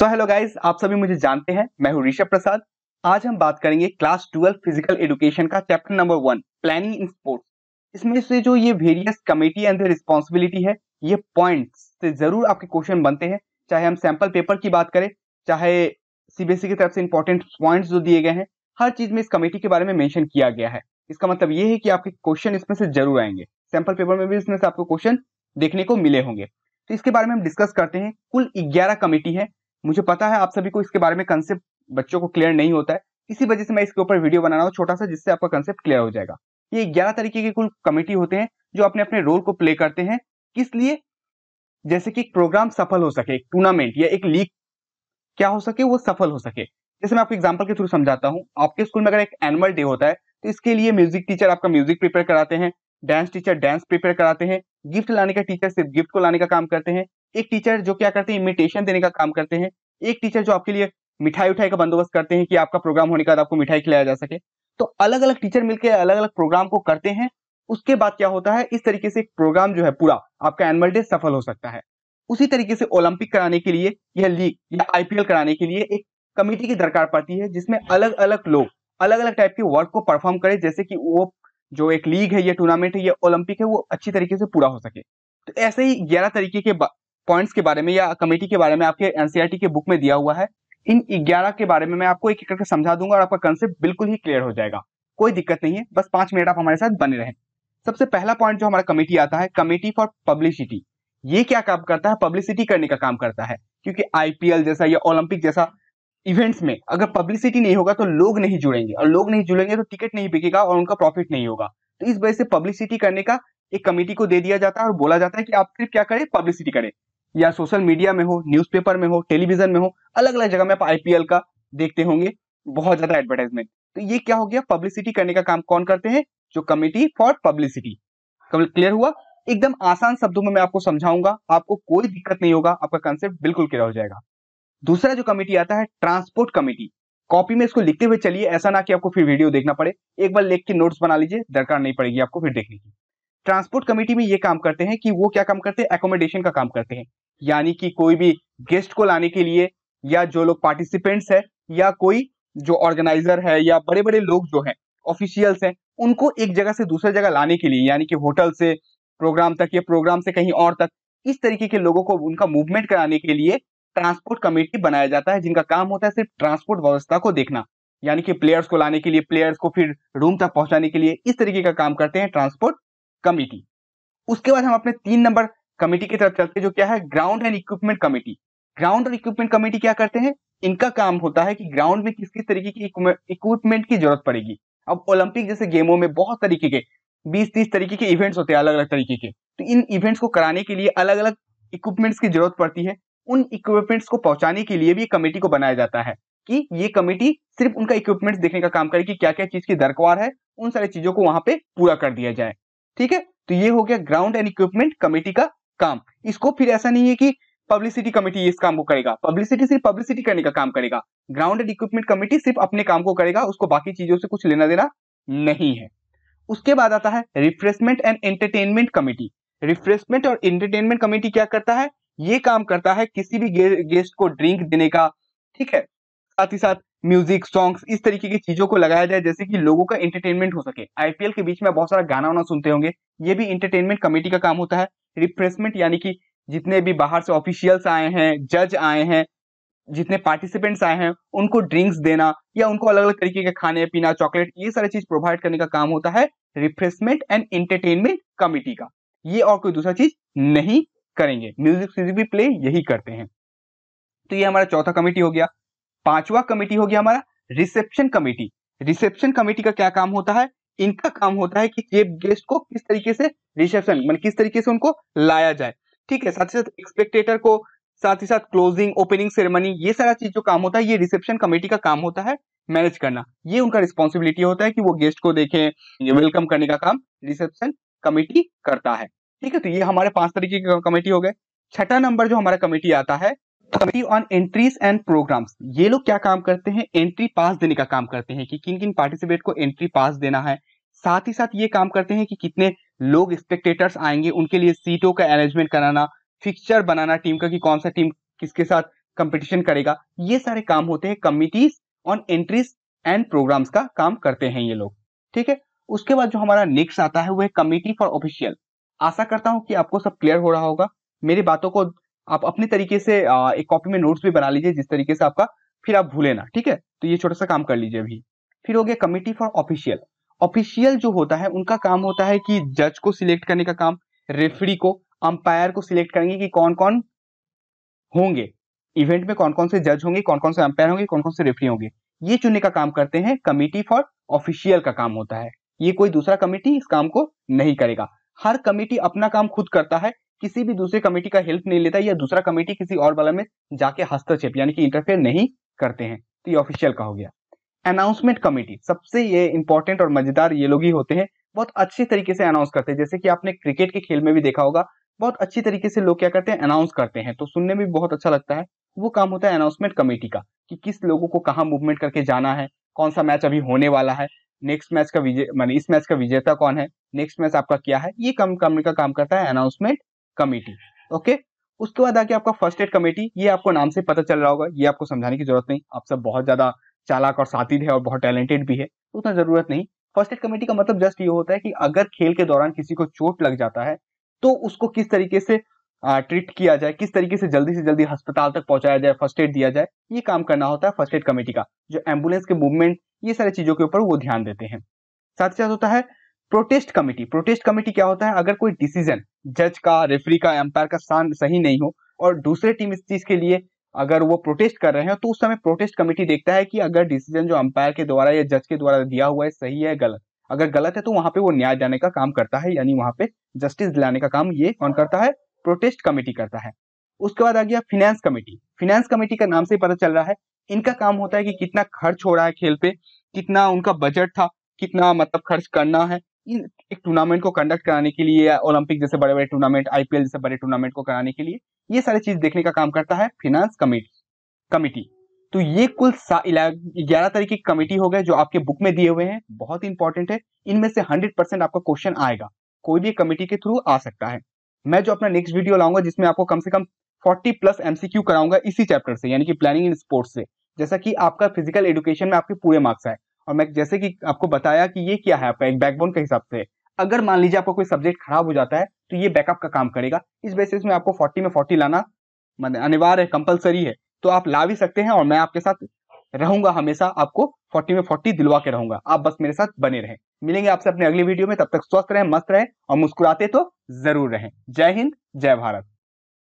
तो hello guys आप सभी मुझे जानते हैं मैं हूं ऋषभ प्रसाद आज हम बात करेंगे क्लास ट्वेल्व फिजिकल एजुकेशन का chapter number one planning in sports इसमें से जो ये वेरियस कमेटी एंड रिस्पॉन्सिबिलिटी है ये पॉइंट्स से जरूर आपके क्वेश्चन बनते हैं चाहे हम सैंपल पेपर की बात करें चाहे सीबीएसई e की तरफ से इंपॉर्टेंट पॉइंट जो दिए गए हैं हर चीज में इस कमेटी के बारे में मैंशन किया गया है इसका मतलब ये है कि आपके क्वेश्चन इसमें से जरूर आएंगे सैंपल पेपर में भी इसमें से आपको क्वेश्चन देखने को मिले होंगे तो इसके बारे में हम डिस्कस करते हैं कुल 11 कमेटी है मुझे पता है आप सभी को इसके बारे में कंसेप्ट बच्चों को क्लियर नहीं होता है इसी वजह से मैं इसके ऊपर वीडियो बना रहा हूँ छोटा सा जिससे आपका कंसेप्ट क्लियर हो जाएगा ये ग्यारह तरीके के कुल कमेटी होते हैं जो अपने अपने रोल को प्ले करते हैं किस लिए जैसे कि एक प्रोग्राम सफल हो सके टूर्नामेंट या एक लीग क्या हो सके वो सफल हो सके जैसे मैं आपको एग्जाम्पल के थ्रू समझाता हूँ आपके स्कूल में अगर एक एनुअल डे होता है तो इसके लिए म्यूजिक टीचर आपका म्यूजिक प्रिपेयर कराते हैं डांस टीचर डांस प्रिपेयर कराते हैं गिफ्ट लाने का टीचर सिर्फ गिफ्ट को लाने का काम करते हैं एक टीचर जो क्या करते हैं इमिटेशन देने का काम करते हैं एक टीचर जो आपके लिए मिठाई उठाई का बंदोबस्त करते हैं कि आपका प्रोग्राम होने के बाद आपको मिठाई खिलाया जा सके तो अलग अलग टीचर मिलकर अलग अलग प्रोग्राम को करते हैं उसके बाद क्या होता है इस तरीके से एक प्रोग्राम जो है पूरा आपका एनुअल डे सफल हो सकता है उसी तरीके से ओलंपिक कराने के लिए यह लीग या आईपीएल कराने के लिए एक कमेटी की दरकार पड़ती है जिसमें अलग अलग लोग अलग अलग टाइप के वर्क को परफॉर्म करें जैसे कि वो जो एक लीग है या टूर्नामेंट है या ओलंपिक है वो अच्छी तरीके से पूरा हो सके तो ऐसे ही ग्यारह तरीके के पॉइंट्स के बारे में या कमेटी के बारे में आपके एनसीआरटी e के बुक में दिया हुआ है इन ग्यारह के बारे में मैं आपको एक एक करके समझा दूंगा और आपका कंसेप्ट बिल्कुल ही क्लियर हो जाएगा कोई दिक्कत नहीं है बस पांच मिनट आप हमारे साथ बने रहें सबसे पहला पॉइंट जो हमारा कमेटी आता है कमेटी फॉर पब्लिसिटी ये क्या काम करता है पब्लिसिटी करने का काम करता है क्योंकि आईपीएल जैसा या ओलंपिक जैसा इवेंट्स में अगर पब्लिसिटी नहीं होगा तो लोग नहीं जुड़ेंगे और लोग नहीं जुड़ेंगे तो टिकट नहीं बिकेगा और उनका प्रॉफिट नहीं होगा तो इस वजह से पब्लिसिटी करने का एक कमेटी को दे दिया जाता है और बोला जाता है कि आप सिर्फ क्या करें पब्लिसिटी करें या सोशल मीडिया में हो न्यूज़पेपर में हो टेलीविजन में हो अलग अलग जगह में आप आईपीएल का देखते होंगे बहुत ज्यादा एडवर्टाइजमेंट तो ये क्या हो गया पब्लिसिटी करने का काम कौन करते हैं जो कमेटी फॉर पब्लिसिटी क्लियर हुआ एकदम आसान शब्दों में मैं आपको समझाऊंगा आपको कोई दिक्कत नहीं होगा आपका कंसेप्ट बिल्कुल क्लियर हो जाएगा दूसरा जो कमेटी आता है ट्रांसपोर्ट कमेटी कॉपी में इसको लिखते हुए चलिए ऐसा ना कि आपको फिर वीडियो देखना पड़े एक बार लिख के नोट्स बना लीजिए दरकार नहीं पड़ेगी आपको फिर देखने की ट्रांसपोर्ट कमेटी में ये काम करते हैं कि वो क्या काम करते हैं एकोमोडेशन का काम करते हैं यानी कि कोई भी गेस्ट को लाने के लिए या जो लोग पार्टिसिपेंट्स है या कोई जो ऑर्गेनाइजर है या बड़े बड़े लोग जो हैं ऑफिशियल्स हैं उनको एक जगह से दूसरे जगह लाने के लिए यानी कि होटल से प्रोग्राम तक या प्रोग्राम से कहीं और तक इस तरीके के लोगों को उनका मूवमेंट कराने के लिए ट्रांसपोर्ट कमेटी बनाया जाता है जिनका काम होता है सिर्फ ट्रांसपोर्ट व्यवस्था को देखना यानी कि प्लेयर्स को लाने के लिए प्लेयर्स को फिर रूम तक पहुंचाने के लिए इस तरीके का काम करते हैं ट्रांसपोर्ट कमेटी उसके बाद हम अपने तीन नंबर कमेटी की तरफ चलते हैं जो क्या है ground and equipment committee ground और इक्विपमेंट कमेटी क्या करते हैं इनका काम होता है कि ग्राउंड में किस किस तरीके की इक्विपमेंट की जरूरत पड़ेगी अब ओलंपिक जैसे गेमों में बहुत तरीके के बीस तीस तरीके के इवेंट्स होते हैं अलग अलग तरीके के तो इन इवेंट्स को कराने के लिए अलग अलग इक्विपमेंट्स की जरूरत पड़ती है उन इक्विपमेंट्स को पहुंचाने के लिए भी कमेटी को बनाया जाता है कि ये कमेटी सिर्फ उनका इक्विपमेंट्स देखने का काम करे कि क्या क्या चीज की दरकार है उन सारी चीजों को वहां पे पूरा कर दिया जाए ठीक है तो ये हो गया ग्राउंड एंड इक्विपमेंट कमेटी का काम इसको फिर ऐसा नहीं है कि पब्लिसिटी कमेटी इस काम को करेगा पब्लिसिटी सिर्फ पब्लिसिटी करने का काम करेगा ग्राउंड इक्विपमेंट कमेटी सिर्फ अपने काम को करेगा उसको बाकी चीजों से कुछ लेना देना नहीं है उसके बाद आता है refreshment and entertainment committee refreshment और एंटरटेनमेंट कमेटी क्या करता है ये काम करता है किसी भी गे, गेस्ट को ड्रिंक देने का ठीक है साथ ही साथ म्यूजिक सॉन्ग्स इस तरीके की चीजों को लगाया जाए जैसे कि लोगों का एंटरटेनमेंट हो सके आईपीएल के बीच में बहुत सारा गाना वाना सुनते होंगे ये भी एंटरटेनमेंट कमेटी का काम होता है रिफ्रेशमेंट यानी कि जितने भी बाहर से ऑफिशियल्स आए हैं जज आए हैं जितने पार्टिसिपेंट्स आए हैं उनको ड्रिंक्स देना या उनको अलग अलग तरीके के खाने पीना चॉकलेट ये सारी चीज प्रोवाइड करने का काम होता है रिफ्रेशमेंट एंड एंटरटेनमेंट कमिटी का ये और कोई दूसरा चीज नहीं करेंगे म्यूजिक भी प्ले यही करते हैं तो ये हमारा चौथा कमेटी हो गया पांचवा कमेटी हो गया हमारा रिसेप्शन कमेटी रिसेप्शन कमेटी का क्या काम होता है इनका काम होता है कि ये गेस्ट को किस तरीके से रिसेप्शन मतलब किस तरीके से उनको लाया जाए ठीक है साथ ही साथ एक्सपेक्टेटर को साथ ही साथ क्लोजिंग ओपनिंग सेरेमनी ये सारा चीज जो काम होता है ये रिसेप्शन कमेटी का काम होता है मैनेज करना ये उनका रिस्पॉन्सिबिलिटी होता है कि वो गेस्ट को देखें वेलकम करने का काम रिसेप्शन कमेटी करता है ठीक है तो ये हमारे पांच तरीके के कमेटी हो गए छठा नंबर जो हमारा कमेटी आता है committee on entries and programmes ये लोग क्या काम करते हैं एंट्री पास देने का काम करते हैं कि किन किन पार्टिसिपेट को एंट्री पास देना है साथ ही साथ ये काम करते हैं कि कितने लोग स्पेक्टेटर्स आएंगे उनके लिए सीटों का अरेंजमेंट कराना फिक्सचर बनाना टीम का कि कौन सा टीम किसके साथ कंपटीशन करेगा ये सारे काम होते हैं committees on entries and programmes का काम करते हैं ये लोग ठीक है उसके बाद जो हमारा नेक्स्ट आता है वो है कमिटी फॉर ऑफिशियल आशा करता हूँ कि आपको सब क्लियर हो रहा होगा मेरी बातों को आप अपने तरीके से एक कॉपी में नोट्स भी बना लीजिए जिस तरीके से आपका फिर आप भूले ना ठीक है तो ये छोटा सा काम कर लीजिए अभी फिर हो गया कमिटी फॉर ऑफिशियल ऑफिशियल जो होता है उनका काम होता है कि जज को सिलेक्ट करने का काम रेफरी को अंपायर को सिलेक्ट करेंगे कि कौन कौन होंगे इवेंट में कौन कौन से जज होंगे कौन कौन से अंपायर होंगे कौन कौन से रेफरी होंगे ये चुनने का काम करते हैं कमेटी फॉर ऑफिशियल का काम होता है ये कोई दूसरा कमेटी इस काम को नहीं करेगा हर कमेटी अपना काम खुद करता है किसी भी दूसरे कमेटी का हेल्प नहीं लेता या दूसरा कमेटी किसी और वाला में जाके हस्तक्षेप यानी कि इंटरफेयर नहीं करते हैं तो ये ऑफिशियल का हो गया अनाउंसमेंट कमेटी सबसे ये इंपॉर्टेंट और मजेदार ये लोग ही होते हैं बहुत अच्छे तरीके से अनाउंस करते हैं जैसे कि आपने क्रिकेट के खेल में भी देखा होगा बहुत अच्छी तरीके से लोग क्या करते हैं अनाउंस करते हैं तो सुनने में बहुत अच्छा लगता है वो काम होता है अनाउंसमेंट कमेटी का कि किस लोगों को कहाँ मूवमेंट करके जाना है कौन सा मैच अभी होने वाला है नेक्स्ट मैच का विजय मानी इस मैच का विजेता कौन है नेक्स्ट मैच आपका क्या है ये कम कमेटी का काम करता है अनाउंसमेंट कमेटी ओके उसके बाद आके आपका फर्स्ट एड कमेटी ये आपको नाम से पता चल रहा होगा ये आपको समझाने की जरूरत नहीं आप सब बहुत ज्यादा चालाक और साथी है और बहुत टैलेंटेड भी है तो उतना जरूरत नहीं फर्स्ट एड कमेटी का मतलब जस्ट ये होता है कि अगर खेल के दौरान किसी को चोट लग जाता है तो उसको किस तरीके से ट्रीट किया जाए किस तरीके से जल्दी से जल्दी अस्पताल तक पहुंचाया जाए फर्स्ट एड दिया जाए ये काम करना होता है फर्स्ट एड कमेटी का जो एम्बुलेंस के मूवमेंट ये सारी चीजों के ऊपर वो ध्यान देते हैं साथ ही साथ होता है प्रोटेस्ट कमेटी प्रोटेस्ट कमेटी क्या होता है अगर कोई डिसीजन जज का रेफरी का एम्पायर का स्थान सही नहीं हो और दूसरे टीम इस चीज के लिए अगर वो प्रोटेस्ट कर रहे हैं तो उस समय प्रोटेस्ट कमेटी देखता है कि अगर डिसीजन जो अंपायर के द्वारा या जज के द्वारा दिया हुआ है सही है गलत अगर गलत है तो वहां पे वो न्याय देने का काम करता है यानी वहां पे जस्टिस दिलाने का काम ये कौन करता है प्रोटेस्ट कमेटी करता है उसके बाद आ गया फिनेंस कमेटी फिनेंस कमेटी का नाम से पता चल रहा है इनका काम होता है कि कितना खर्च हो रहा है खेल पे कितना उनका बजट था कितना मतलब खर्च करना है एक टूर्नामेंट को कंडक्ट कराने के लिए ओलंपिक जैसे बड़े बड़े टूर्नामेंट आईपीएल जैसे बड़े टूर्नामेंट को कराने के लिए ये सारी चीज देखने का काम करता है फिनेंस कमेटी कमेटी तो ये कुल ग्यारह तरीके की कमेटी हो गए जो आपके बुक में दिए हुए हैं बहुत ही इंपॉर्टेंट है इनमें से हंड्रेड परसेंट आपका क्वेश्चन आएगा कोई भी कमेटी के थ्रू आ सकता है मैं जो अपना नेक्स्ट वीडियो लाऊंगा जिसमें आपको कम से कम फोर्टी प्लस एमसीक्यू कराऊंगा इसी चैप्टर से यानी कि प्लानिंग इन स्पोर्ट्स से जैसा कि आपका फिजिकल एजुकेशन में आपके पूरे मार्क्स आए और मैं जैसे कि आपको बताया कि ये क्या है आपका एक बैकबोन के हिसाब से अगर मान लीजिए आपका कोई सब्जेक्ट खराब हो जाता है तो ये बैकअप का काम करेगा इस बेसिस में आपको फोर्टी में फोर्टी लाना अनिवार्य है कंपलसरी है तो आप ला भी सकते हैं और मैं आपके साथ रहूंगा हमेशा आपको फोर्टी में फोर्टी दिलवा के रहूंगा आप बस मेरे साथ बने रहें मिलेंगे आपसे अपने अगली वीडियो में तब तक स्वस्थ रहें मस्त रहें और मुस्कुराते तो जरूर रहें जय हिंद जय भारत